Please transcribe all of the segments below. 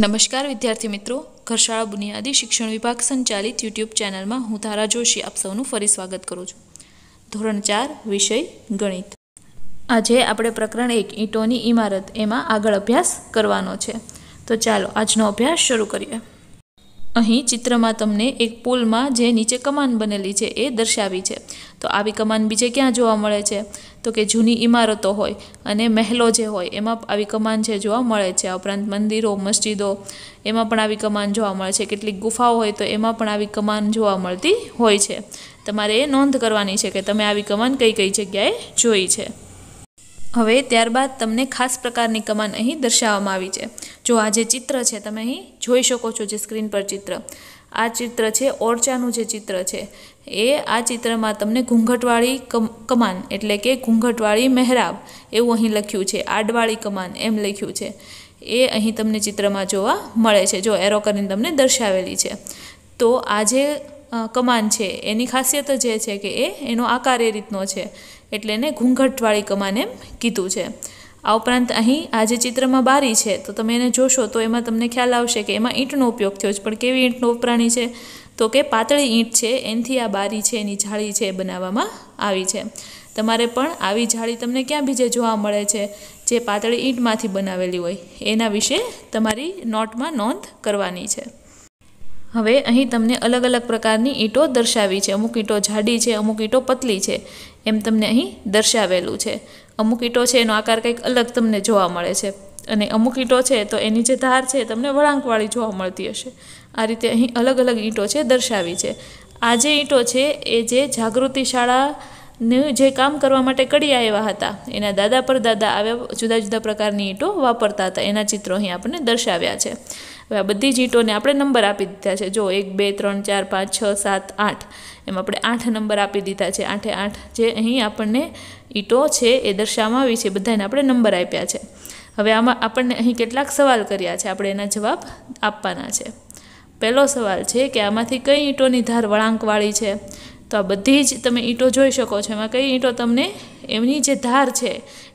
નમસ્કાર વિદ્યાર્થી મિત્રો ઘરશાળા બુનિયાદી શિક્ષણ વિભાગ સંચાલિત યુટ્યુબ ચેનલમાં હું ધારા જોશી આપ સૌનું ફરી સ્વાગત કરું છું ધોરણ ચાર વિષય ગણિત આજે આપણે પ્રકરણ એક ઈંટોની ઇમારત એમાં આગળ અભ્યાસ કરવાનો છે તો ચાલો આજનો અભ્યાસ શરૂ કરીએ અહીં ચિત્રમાં તમને એક પુલમાં જે નીચે કમાન બનેલી છે એ દર્શાવી છે તો આવી કમાન બીજે ક્યાં જોવા મળે છે તો કે જૂની ઇમારતો હોય અને મહેલો જે હોય એમાં આવી કમાન છે જોવા મળે છે આ ઉપરાંત મંદિરો મસ્જિદો એમાં પણ આવી કમાન જોવા મળે છે કેટલીક ગુફાઓ હોય તો એમાં પણ આવી કમાન જોવા મળતી હોય છે તમારે એ નોંધ કરવાની છે કે તમે આવી કમાન કઈ કઈ જગ્યાએ જોઈ છે હવે ત્યારબાદ તમને ખાસ પ્રકારની કમાન અહીં દર્શાવવામાં આવી છે જો આ જે ચિત્ર છે તમે અહીં જોઈ શકો છો જે સ્ક્રીન પર ચિત્ર આ ચિત્ર છે ઓરચાનું જે ચિત્ર છે એ આ ચિત્રમાં તમને ઘૂંઘટવાળી કમાન એટલે કે ઘૂંઘટવાળી મહેરાબ એવું અહીં લખ્યું છે આડવાળી કમાન એમ લખ્યું છે એ અહીં તમને ચિત્રમાં જોવા મળે છે જો એરો કરીને તમને દર્શાવેલી છે તો આ જે કમાન છે એની ખાસિયત જે છે કે એ એનો આકાર એ રીતનો છે એટલે એને ઘૂંઘટવાળી કમાન એમ કીધું છે આ ઉપરાંત અહીં આ જે ચિત્રમાં બારી છે તો તમે એને જોશો તો એમાં તમને ખ્યાલ આવશે કે એમાં ઈંટનો ઉપયોગ થયો છે પણ કેવી ઈંટનો વપરાણી છે તો કે પાતળી ઈંટ છે એનથી આ બારી છે એની જાળી છે બનાવવામાં આવી છે તમારે પણ આવી જાળી તમને ક્યાં બીજે જોવા મળે છે જે પાતળી ઈંટમાંથી બનાવેલી હોય એના વિશે તમારી નોટમાં નોંધ કરવાની છે હવે અહીં તમને અલગ અલગ પ્રકારની ઈંટો દર્શાવી છે અમુક ઈંટો જાડી છે અમુક ઈંટો પતલી છે એમ તમને અહીં દર્શાવેલું છે અમુક ઈંટો છે એનો આકાર કંઈક અલગ તમને જોવા મળે છે અને અમુક ઈંટો છે તો એની જે ધાર છે તમને વળાંકવાળી જોવા મળતી હશે આ રીતે અહીં અલગ અલગ ઈંટો છે દર્શાવી છે આ જે ઈંટો છે એ જે જાગૃતિ શાળા જે કામ કરવા માટે કડી આવ્યા હતા એના દાદા પર દાદા આવ્યા જુદા જુદા પ્રકારની ઈંટો વાપરતા હતા એના ચિત્રો અહીં આપણને દર્શાવ્યા છે હવે આ બધી જ ઈંટોને આપણે નંબર આપી દીધા છે જો એક બે ત્રણ ચાર પાંચ છ સાત આઠ એમ આપણે આઠ નંબર આપી દીધા છે આઠે આઠ જે અહીં આપણને ઈંટો છે એ દર્શાવવામાં આવી છે બધાને આપણે નંબર આપ્યા છે હવે આમાં આપણને અહીં કેટલાક સવાલ કર્યા છે આપણે એના જવાબ આપવાના છે પહેલો સવાલ છે કે આમાંથી કઈ ઈંટોની ધાર વળાંકવાળી છે તો આ બધી જ તમે ઈંટો જોઈ શકો છો એમાં કઈ ઈંટો તમને એમની જે ધાર છે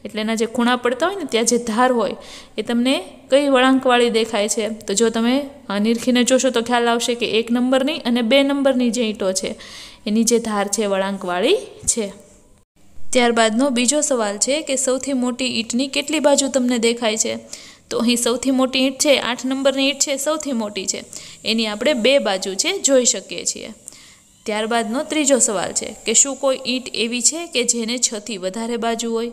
એટલે એના જે ખૂણા પડતા હોય ને ત્યાં જે ધાર હોય એ તમને કઈ વળાંકવાળી દેખાય છે તો જો તમે નિરખીને જોશો તો ખ્યાલ આવશે કે એક નંબરની અને બે નંબરની જે ઈંટો છે એની જે ધાર છે વળાંકવાળી છે ત્યારબાદનો બીજો સવાલ છે કે સૌથી મોટી ઈંટની કેટલી બાજુ તમને દેખાય છે તો અહીં સૌથી મોટી ઈંટ છે આઠ નંબરની ઈંટ છે સૌથી મોટી છે એની આપણે બે બાજુ છે જોઈ શકીએ છીએ ત્યારબાદનો ત્રીજો સવાલ છે કે શું કોઈ ઈંટ એવી છે કે જેને છથી વધારે બાજુ હોય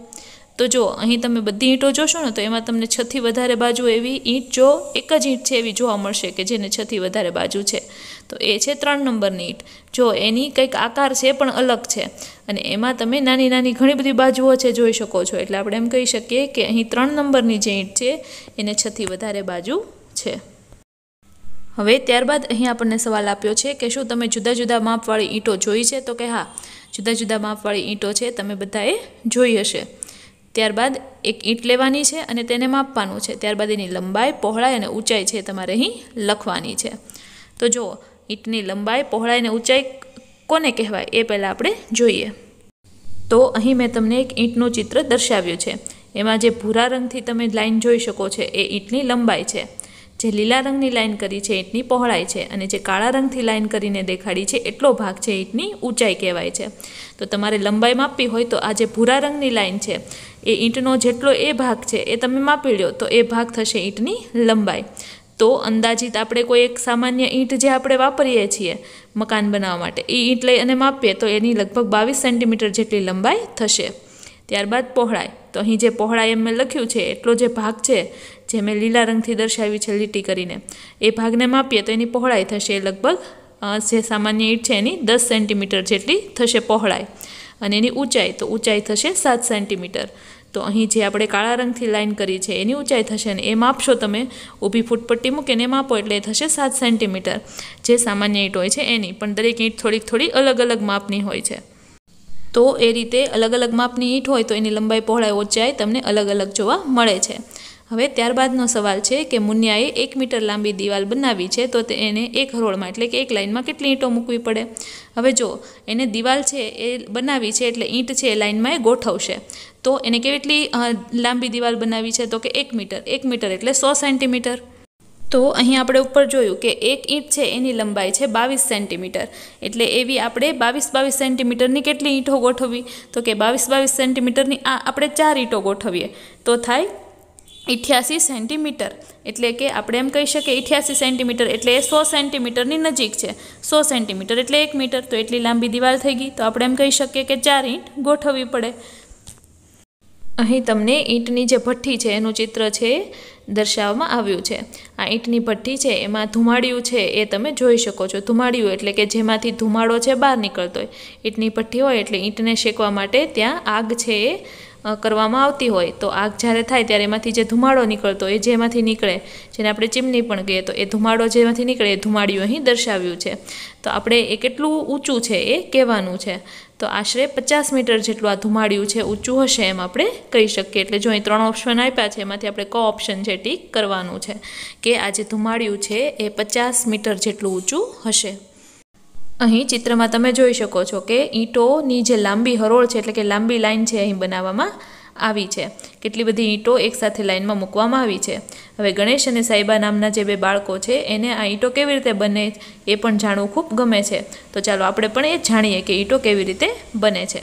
તો જો અહીં તમે બધી ઈંટો જોશો ને તો એમાં તમને છથી વધારે બાજુ એવી ઈંટ જો એક જ ઈંટ છે એવી જોવા મળશે કે જેને છથી વધારે બાજુ છે તો એ છે ત્રણ નંબરની ઈંટ જો એની કંઈક આકાર છે પણ અલગ છે અને એમાં તમે નાની નાની ઘણી બધી બાજુઓ છે જોઈ શકો છો એટલે આપણે એમ કહી શકીએ કે અહીં ત્રણ નંબરની જે ઈંટ છે એને છથી વધારે બાજુ છે હવે ત્યારબાદ અહીં આપણને સવાલ આપ્યો છે કે શું તમે જુદા જુદા માપવાળી ઈંટો જોઈ છે તો કે હા જુદા જુદા માપવાળી ઈંટો છે તમે બધાએ જોઈ હશે ત્યારબાદ એક ઈંટ લેવાની છે અને તેને માપવાનું છે ત્યારબાદ એની લંબાઈ પહોળાઈ અને ઊંચાઈ છે તમારે અહીં લખવાની છે તો જુઓ ઈંટની લંબાઈ પહોળાઈ અને ઊંચાઈ કોને કહેવાય એ પહેલાં આપણે જોઈએ તો અહીં મેં તમને એક ઈંટનું ચિત્ર દર્શાવ્યું છે એમાં જે ભૂરા રંગથી તમે લાઈન જોઈ શકો છો એ ઈંટની લંબાઈ છે જે લીલા રંગની લાઇન કરી છે ઈંટની પહોળાઈ છે અને જે કાળા રંગથી લાઇન કરીને દેખાડી છે એટલો ભાગ છે ઈંટની ઊંચાઈ કહેવાય છે તો તમારે લંબાઈ માપવી હોય તો આ જે ભૂરા રંગની લાઇન છે એ ઈંટનો જેટલો એ ભાગ છે એ તમે માપી લો તો એ ભાગ થશે ઈંટની લંબાઈ તો અંદાજિત આપણે કોઈ એક સામાન્ય ઈંટ જે આપણે વાપરીએ છીએ મકાન બનાવવા માટે એ ઈંટ લઈ અને માપીએ તો એની લગભગ બાવીસ સેન્ટીમીટર જેટલી લંબાઈ થશે ત્યારબાદ પહોળાઈ તો અહીં જે પહોળાઈ એમ મેં લખ્યું છે એટલો જે ભાગ છે જે મેં લીલા રંગથી દર્શાવી છે લીટી કરીને એ ભાગને માપીએ તો એની પહોળાઈ થશે લગભગ જે સામાન્ય ઈંટ છે એની દસ સેન્ટીમીટર જેટલી થશે પહોળાઈ અને એની ઊંચાઈ તો ઊંચાઈ થશે સાત સેન્ટીમીટર તો અહીં જે આપણે કાળા રંગથી લાઇન કરી છે એની ઊંચાઈ થશે ને એ માપશો તમે ઊભી ફૂટપટ્ટી મૂકીને માપો એટલે એ થશે સાત સેન્ટીમીટર જે સામાન્ય ઈંટ હોય છે એની પણ દરેક ઈંટ થોડીક થોડી અલગ અલગ માપની હોય છે તો એ રીતે અલગ અલગ માપની ઈંટ હોય તો એની લંબાઈ પહોળાઈ ઊંચાઈ તમને અલગ અલગ જોવા મળે છે હવે ત્યારબાદનો સવાલ છે કે મુનિયાએ એક મીટર લાંબી દિવાલ બનાવી છે તો એને એક હરોળમાં એટલે કે એક લાઇનમાં કેટલી ઈંટો મૂકવી પડે હવે જો એને દિવાલ છે એ બનાવી છે એટલે ઈંટ છે એ લાઇનમાં એ ગોઠવશે તો એને કેટલી લાંબી દિવાલ બનાવી છે તો કે એક મીટર એક મીટર એટલે સો સેન્ટીમીટર તો અહીં આપણે ઉપર જોયું કે એક ઈંટ છે એની લંબાઈ છે બાવીસ સેન્ટીમીટર એટલે એવી આપણે બાવીસ બાવીસ સેન્ટીમીટરની કેટલી ઈંટો ગોઠવી તો કે બાવીસ બાવીસ સેન્ટીમીટરની આ આપણે ચાર ઈંટો ગોઠવીએ તો થાય ઇઠ્યાસી સેન્ટીમીટર એટલે કે આપણે એમ કહી શકીએ ઇઠ્યાસી સેન્ટીમીટર એટલે એ સો સેન્ટીમીટરની નજીક છે સો સેન્ટીમીટર એટલે એક મીટર તો એટલી લાંબી દિવાલ થઈ ગઈ તો આપણે એમ કહી શકીએ કે ચાર ઈંટ ગોઠવવી પડે અહીં તમને ઈંટની જે ભઠ્ઠી છે એનું ચિત્ર છે દર્શાવવામાં આવ્યું છે આ ઈંટની ભઠ્ઠી છે એમાં ધુમાડિયું છે એ તમે જોઈ શકો છો ધુમાડિયું એટલે કે જેમાંથી ધુમાડો છે બહાર નીકળતો હોય ઈંટની ભઠ્ઠી હોય એટલે ઈંટને શેકવા માટે ત્યાં આગ છે એ કરવામાં આવતી હોય તો આગ જ્યારે થાય ત્યારે એમાંથી જે ધુમાડો નીકળતો એ જેમાંથી નીકળે જેને આપણે ચીમની પણ કહીએ તો એ ધુમાડો જેમાંથી નીકળે એ ધુમાડિયું અહીં દર્શાવ્યું છે તો આપણે એ કેટલું ઊંચું છે એ કહેવાનું છે તો આશરે પચાસ મીટર જેટલું આ ધુમાડિયું છે ઊંચું હશે એમ આપણે કહી શકીએ એટલે જો અહીં ત્રણ ઓપ્શન આપ્યા છે એમાંથી આપણે કો ઓપ્શન છે ટીક કરવાનું છે કે આ જે ધુમાડિયું છે એ પચાસ મીટર જેટલું ઊંચું હશે અહીં ચિત્રમાં તમે જોઈ શકો છો કે ઈંટોની જે લાંબી હરોળ છે એટલે કે લાંબી લાઈન છે અહીં બનાવવામાં આવી છે કેટલી બધી ઈંટો એકસાથે લાઇનમાં મૂકવામાં આવી છે હવે ગણેશ અને સાઈબા નામના જે બે બાળકો છે એને આ ઈંટો કેવી રીતે બને એ પણ જાણવું ખૂબ ગમે છે તો ચાલો આપણે પણ એ જાણીએ કે ઈંટો કેવી રીતે બને છે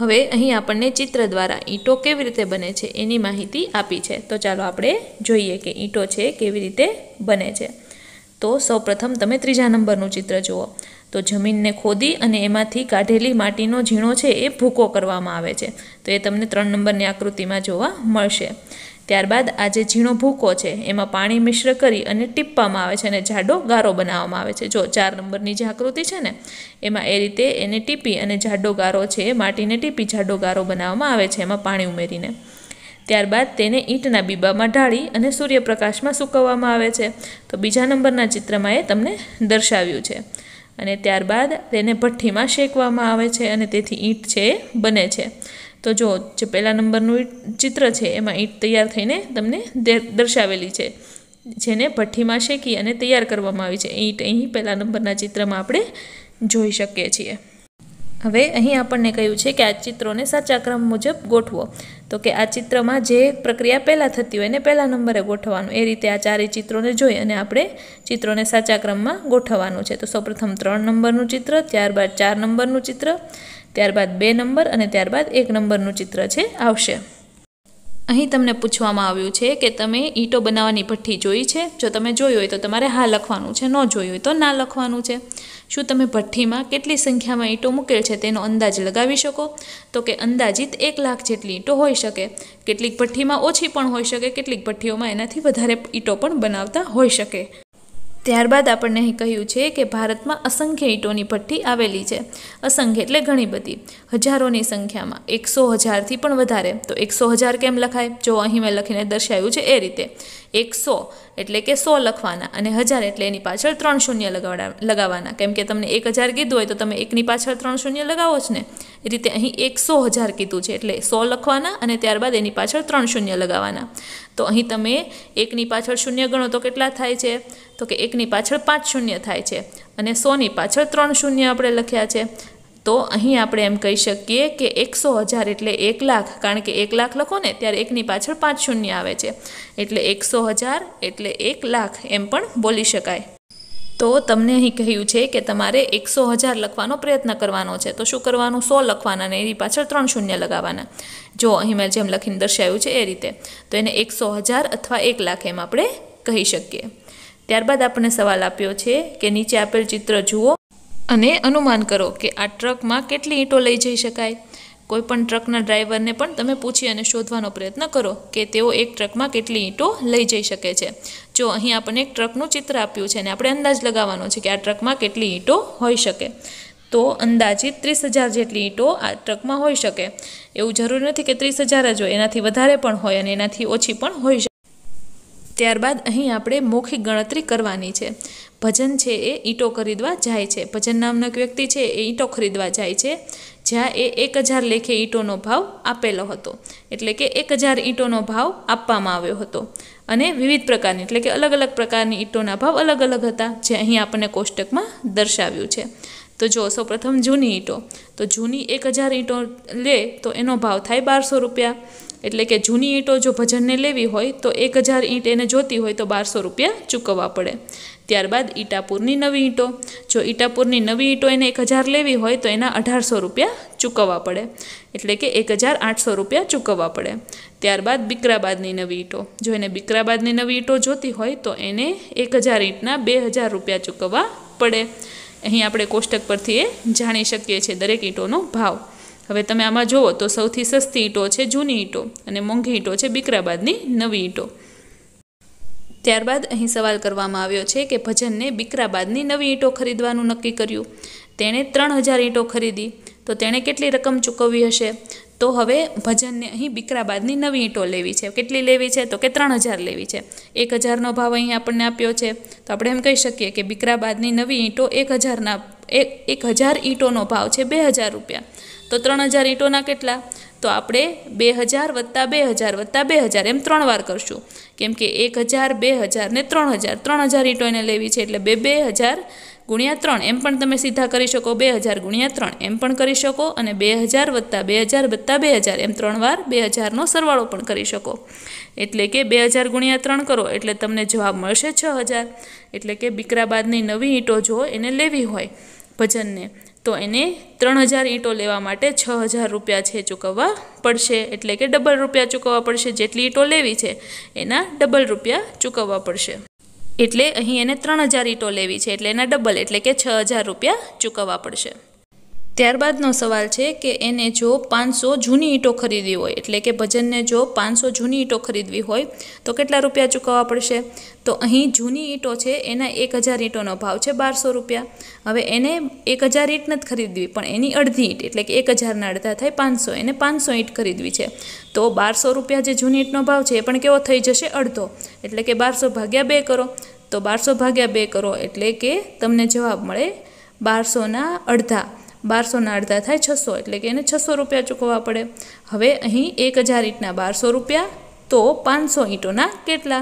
હવે અહીં આપણને ચિત્ર દ્વારા ઈંટો કેવી રીતે બને છે એની માહિતી આપી છે તો ચાલો આપણે જોઈએ કે ઈંટો છે કેવી રીતે બને છે તો સૌપ્રથમ તમે ત્રીજા નંબરનું ચિત્ર જુઓ તો જમીનને ખોદી અને એમાંથી કાઢેલી માટીનો ઝીણો છે એ ભૂકો કરવામાં આવે છે તો એ તમને ત્રણ નંબરની આકૃતિમાં જોવા મળશે ત્યારબાદ આ જે ઝીણો ભૂકો છે એમાં પાણી મિશ્ર કરી અને ટીપવામાં આવે છે અને જાડો ગારો બનાવવામાં આવે છે જો ચાર નંબરની જે આકૃતિ છે ને એમાં એ રીતે એને ટીપી અને જાડો ગારો છે એ માટીને ટીપી જાડો ગારો બનાવવામાં આવે છે એમાં પાણી ઉમેરીને ત્યારબાદ તેને ઈંટના બીબામાં ઢાળી અને સૂર્યપ્રકાશમાં સૂકવવામાં આવે છે તો બીજા નંબરના ચિત્રમાં એ તમને દર્શાવ્યું છે અને ત્યારબાદ તેને ભઠ્ઠીમાં શેકવામાં આવે છે અને તેથી ઈંટ છે એ બને છે તો જો જે પહેલા નંબરનું ચિત્ર છે એમાં ઈંટ તૈયાર થઈને તમને દર્શાવેલી છે જેને ભઠ્ઠીમાં શેકી અને તૈયાર કરવામાં આવી છે ઈંટ અહીં પહેલા નંબરના ચિત્રમાં આપણે જોઈ શકીએ છીએ હવે અહીં આપણને કહ્યું છે કે આ ચિત્રોને સાચા ક્રમ મુજબ ગોઠવો તો કે આ ચિત્રમાં જે પ્રક્રિયા પહેલાં થતી હોય એને પહેલાં નંબરે ગોઠવવાનું એ રીતે આ ચારેય ચિત્રોને જોઈ અને આપણે ચિત્રોને સાચા ક્રમમાં ગોઠવવાનું છે તો સૌપ્રથમ ત્રણ નંબરનું ચિત્ર ત્યારબાદ ચાર નંબરનું ચિત્ર ત્યારબાદ બે નંબર અને ત્યારબાદ એક નંબરનું ચિત્ર છે આવશે અહીં તમને પૂછવામાં આવ્યું છે કે તમે ઈંટો બનાવવાની ભઠ્ઠી જોઈ છે જો તમે જોઈ હોય તો તમારે હા લખવાનું છે ન જોઈ હોય તો ના લખવાનું છે શું તમે ભઠ્ઠીમાં કેટલી સંખ્યામાં ઈંટો મૂકેલ છે તેનો અંદાજ લગાવી શકો તો કે અંદાજિત એક લાખ જેટલી ઈંટો હોઈ શકે કેટલીક ભઠ્ઠીમાં ઓછી પણ હોઈ શકે કેટલીક ભઠ્ઠીઓમાં એનાથી વધારે ઈંટો પણ બનાવતા હોઈ શકે ત્યારબાદ આપણને અહીં કહ્યું છે કે ભારતમાં અસંખ્ય ઈંટોની ભઠ્ઠી આવેલી છે અસંખ્ય એટલે ઘણી બધી હજારોની સંખ્યામાં એકસો હજારથી પણ વધારે તો એકસો હજાર કેમ લખાય જો અહીં મેં લખીને દર્શાવ્યું છે એ રીતે એકસો એટલે કે સો લખવાના અને હજાર એટલે એની પાછળ ત્રણ શૂન્ય લગાવડા લગાવવાના કેમ કે તમને એક હજાર કીધું હોય તો તમે એકની પાછળ ત્રણ શૂન્ય લગાવો જ ને એ રીતે અહીં એકસો હજાર કીધું છે એટલે સો લખવાના અને ત્યારબાદ એની પાછળ ત્રણ શૂન્ય લગાવવાના તો અહીં તમે એકની પાછળ શૂન્ય ગણો તો કેટલા થાય છે તો કે એકની પાછળ પાંચ શૂન્ય થાય છે અને સોની પાછળ ત્રણ શૂન્ય આપણે લખ્યા છે તો અહીં આપણે એમ કહી શકીએ કે એકસો હજાર એટલે એક લાખ કારણ કે એક લાખ લખો ને ત્યારે એકની પાછળ પાંચ શૂન્ય આવે છે એટલે એકસો હજાર એટલે એક લાખ એમ પણ બોલી શકાય તો તમને અહીં કહ્યું છે કે તમારે એકસો હજાર લખવાનો પ્રયત્ન કરવાનો છે તો શું કરવાનું સો લખવાના અને એની પાછળ ત્રણ શૂન્ય લગાવવાના જો અહીં મેં જેમ લખીને દર્શાવ્યું છે એ રીતે તો એને એકસો હજાર અથવા એક લાખ એમ આપણે કહી શકીએ ત્યારબાદ આપણને સવાલ આપ્યો છે કે નીચે આપેલ ચિત્ર જુઓ અને અનુમાન કરો કે આ ટ્રકમાં કેટલી ઈંટો લઈ જઈ શકાય કોઈપણ ટ્રકના ડ્રાઈવરને પણ તમે પૂછી અને શોધવાનો પ્રયત્ન કરો કે તેઓ એક ટ્રકમાં કેટલી ઈંટો લઈ જઈ શકે છે જો અહીં આપણને એક ટ્રકનું ચિત્ર આપ્યું છે અને આપણે અંદાજ લગાવવાનો છે કે આ ટ્રકમાં કેટલી ઈંટો હોઈ શકે તો અંદાજિત ત્રીસ હજાર જેટલી ઈંટો આ ટ્રકમાં હોઈ શકે એવું જરૂરી નથી કે ત્રીસ હજાર જ હોય એનાથી વધારે પણ હોય અને એનાથી ઓછી પણ હોઈ શકે ત્યારબાદ અહીં આપણે મૌખિક ગણતરી કરવાની છે ભજન છે એ ઈંટો ખરીદવા જાય છે ભજન નામનો એક વ્યક્તિ છે એ ઈંટો ખરીદવા જાય છે જ્યાં એ એક હજાર લેખે ઈંટોનો ભાવ આપેલો હતો એટલે કે એક હજાર ઈંટોનો ભાવ આપવામાં આવ્યો હતો અને વિવિધ પ્રકારની એટલે કે અલગ અલગ પ્રકારની ઈંટોના ભાવ અલગ અલગ હતા જે અહીં આપણને કોષ્ટકમાં દર્શાવ્યું છે તો જો સૌપ્રથમ જૂની ઈંટો તો જૂની એક હજાર ઈંટો લે તો એનો ભાવ થાય બારસો રૂપિયા એટલે કે જૂની ઈંટો જો ભજનને લેવી હોય તો એક હજાર ઈંટ એને જોતી હોય તો બારસો રૂપિયા ચૂકવવા પડે ત્યારબાદ ઈટાપુરની નવી ઈંટો જો ઈટાપુરની નવી ઈંટો એને એક હજાર લેવી હોય તો એના અઢારસો રૂપિયા ચૂકવવા પડે એટલે કે એક હજાર આઠસો રૂપિયા ચૂકવવા પડે ત્યારબાદ બિકરાબાદની નવી ઈંટો જો એને બિકરાબાદની નવી ઈંટો જોતી હોય તો એને એક હજાર ઈંટના બે હજાર રૂપિયા ચૂકવવા પડે અહીં આપણે કોષ્ટક પરથી એ જાણી શકીએ છીએ દરેક ઈંટોનો ભાવ હવે તમે આમાં જુઓ તો સૌથી સસ્તી ઈંટો છે જૂની ઈંટો અને મોંઘી ઈંટો છે બિકરાબાદની નવી ઈંટો ત્યારબાદ અહીં સવાલ કરવામાં આવ્યો છે કે ભજનને બિકરાબાદની નવી ઈંટો ખરીદવાનું નક્કી કર્યું તેણે ત્રણ હજાર ઈંટો ખરીદી તો તેણે કેટલી રકમ ચૂકવવી હશે તો હવે ભજનને અહીં બિકરાબાદની નવી ઈંટો લેવી છે કેટલી લેવી છે તો કે ત્રણ હજાર લેવી છે એક હજારનો ભાવ અહીં આપણને આપ્યો છે તો આપણે એમ કહી શકીએ કે બિકરાબાદની નવી ઈંટો એક હજારના એક હજાર ઈંટોનો ભાવ છે બે હજાર રૂપિયા તો ત્રણ હજાર ઈંટોના કેટલા તો આપણે બે હજાર વત્તા બે હજાર વત્તા બે હજાર એમ ત્રણ વાર કરશું કેમ કે એક હજાર બે હજાર ને ત્રણ હજાર ત્રણ હજાર ઈંટો એને લેવી છે એટલે બે બે હજાર ગુણ્યા ત્રણ એમ પણ તમે સીધા કરી શકો બે હજાર ગુણ્યા ત્રણ એમ પણ કરી શકો અને બે હજાર વત્તા બે હજાર વત્તા બે હજાર એમ ત્રણ વાર બે હજારનો સરવાળો પણ કરી શકો એટલે કે બે હજાર ગુણ્યા ત્રણ કરો એટલે તમને જવાબ મળશે છ હજાર એટલે કે બિકરાબાદની નવી ઈંટો જો એને લેવી હોય ભજનને તો એને ત્રણ હજાર ઈંટો લેવા માટે છ હજાર રૂપિયા છે ચૂકવવા પડશે એટલે કે ડબલ રૂપિયા ચૂકવવા પડશે જેટલી ઈંટો લેવી છે એના ડબલ રૂપિયા ચૂકવવા પડશે એટલે અહીં એને ત્રણ હજાર ઈંટો લેવી છે એટલે એના ડબલ એટલે કે છ હજાર રૂપિયા ચૂકવવા પડશે ત્યારબાદનો સવાલ છે કે એને જો પાંચસો જૂની ઈંટો ખરીદવી હોય એટલે કે ભજનને જો પાંચસો જૂની ઈંટો ખરીદવી હોય તો કેટલા રૂપિયા ચૂકવવા પડશે તો અહીં જૂની ઈંટો છે એના એક હજાર ઈંટોનો ભાવ છે બારસો રૂપિયા હવે એને એક હજાર ઈંટ નથી ખરીદવી પણ એની અડધી ઈંટ એટલે કે એક હજારના અડધા થાય પાંચસો એને પાંચસો ઈંટ ખરીદવી છે તો બારસો રૂપિયા જે જૂની ઈંટનો ભાવ છે એ પણ કેવો થઈ જશે અડધો એટલે કે બારસો ભાગ્યા બે કરો તો બારસો ભાગ્યા બે કરો એટલે કે તમને જવાબ મળે બારસોના અડધા બારસોના અડધા થાય છસો એટલે કે એને છસો રૂપિયા ચૂકવવા પડે હવે અહીં એક હજાર ઈંટના બારસો રૂપિયા તો પાંચસો ઈંટોના કેટલા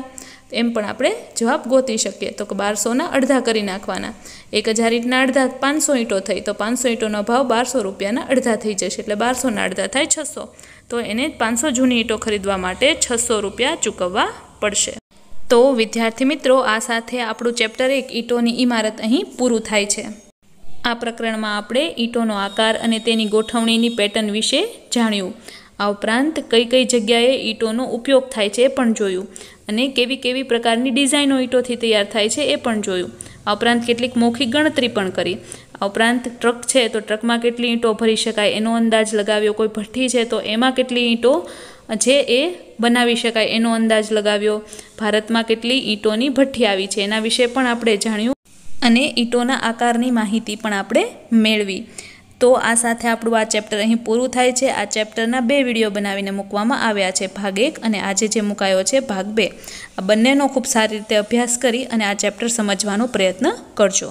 એમ પણ આપણે જવાબ ગોતી શકીએ તો કે બારસોના અડધા કરી નાખવાના એક હજાર ઈંટના અડધા પાંચસો ઈંટો થઈ તો પાંચસો ઈંટોનો ભાવ બારસો રૂપિયાના અડધા થઈ જશે એટલે બારસોના અડધા થાય છસો તો એને પાંચસો જૂની ઈંટો ખરીદવા માટે છસો રૂપિયા ચૂકવવા પડશે તો વિદ્યાર્થી મિત્રો આ સાથે આપણું ચેપ્ટર એક ઈંટોની ઇમારત અહીં પૂરું થાય છે આ પ્રકરણમાં આપણે ઈંટોનો આકાર અને તેની ગોઠવણીની પેટર્ન વિશે જાણ્યું આ ઉપરાંત કઈ કઈ જગ્યાએ ઈંટોનો ઉપયોગ થાય છે એ પણ જોયું અને કેવી કેવી પ્રકારની ડિઝાઇનો ઈંટોથી તૈયાર થાય છે એ પણ જોયું આ ઉપરાંત કેટલીક મૌખિક ગણતરી પણ કરી આ ઉપરાંત ટ્રક છે તો ટ્રકમાં કેટલી ઈંટો ભરી શકાય એનો અંદાજ લગાવ્યો કોઈ ભઠ્ઠી છે તો એમાં કેટલી ઈંટો છે એ બનાવી શકાય એનો અંદાજ લગાવ્યો ભારતમાં કેટલી ઈંટોની ભઠ્ઠી આવી છે એના વિશે પણ આપણે જાણ્યું અને ઈંટોના આકારની માહિતી પણ આપણે મેળવી તો આ સાથે આપણું આ ચેપ્ટર અહીં પૂરું થાય છે આ ચેપ્ટરના બે વિડીયો બનાવીને મૂકવામાં આવ્યા છે ભાગ એક અને આજે જે મુકાયો છે ભાગ બે આ બંનેનો ખૂબ સારી રીતે અભ્યાસ કરી અને આ ચેપ્ટર સમજવાનો પ્રયત્ન કરજો